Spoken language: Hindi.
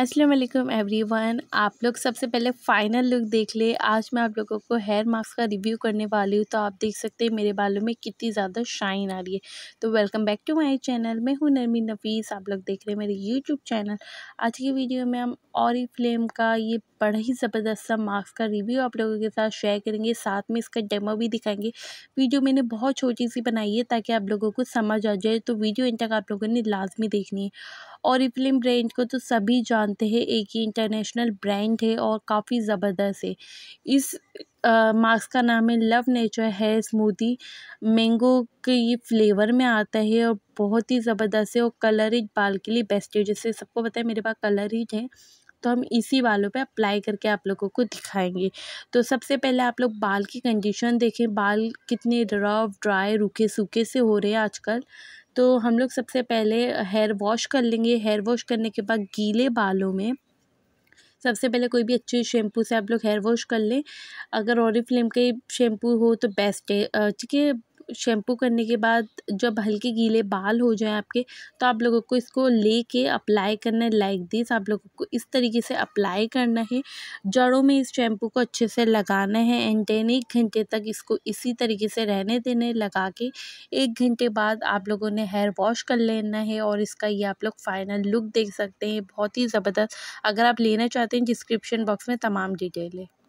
असलम एवरी वन आप लोग सबसे पहले फ़ाइनल लुक देख ले आज मैं आप लोगों को हेयर मास्क का रिव्यू करने वाली हूँ तो आप देख सकते हैं मेरे बालों में कितनी ज़्यादा शाइन आ रही है तो welcome back to my channel मैं हूँ नरमी नफीस आप लोग देख रहे हैं मेरे यूट्यूब चैनल आज की वीडियो में हम और फ्लेम का ये बड़ा ही ज़बरदस्त सा मास्क का रिव्यू आप लोगों के साथ शेयर करेंगे साथ में इसका डेमो भी दिखाएंगे वीडियो मैंने बहुत छोटी सी बनाई है ताकि आप लोगों को समझ आ जाए तो वीडियो इन तक आप लोगों ने लाजमी देखनी है और ओरिफ्लेम ब्रांड को तो सभी जानते हैं एक ही इंटरनेशनल ब्रांड है और काफ़ी ज़बरदस्त है इस मास्क का नाम है लव नेचर है स्मूदी मैंगो के ये फ्लेवर में आता है और बहुत ही ज़बरदस्त है और कलर हिट बाल के लिए बेस्ट है जैसे सबको पता है मेरे पास कलर हिट है तो हम इसी बालों पे अप्लाई करके आप लोगों को दिखाएंगे तो सबसे पहले आप लोग बाल की कंडीशन देखें बाल कितने रफ ड्राई रूखे सूखे से हो रहे हैं आजकल तो हम लोग सबसे पहले हेयर वॉश कर लेंगे हेयर वॉश करने के बाद गीले बालों में सबसे पहले कोई भी अच्छी शैम्पू से आप लोग हेयर वॉश कर लें अगर और फ्लेम के शैम्पू हो तो बेस्ट है ठीक है शैम्पू करने के बाद जब हल्के गीले बाल हो जाएं आपके तो आप लोगों को इसको लेके अप्लाई करना है लाइक दिस आप लोगों को इस तरीके से अप्लाई करना है जड़ों में इस शैम्पू को अच्छे से लगाना है एंड देन एक घंटे तक इसको इसी तरीके से रहने देने लगा के एक घंटे बाद आप लोगों ने हेयर वॉश कर लेना है और इसका ये आप लोग फाइनल लुक देख सकते हैं बहुत ही ज़बरदस्त अगर आप लेना चाहते हैं डिस्क्रिप्शन बॉक्स में तमाम डिटेल है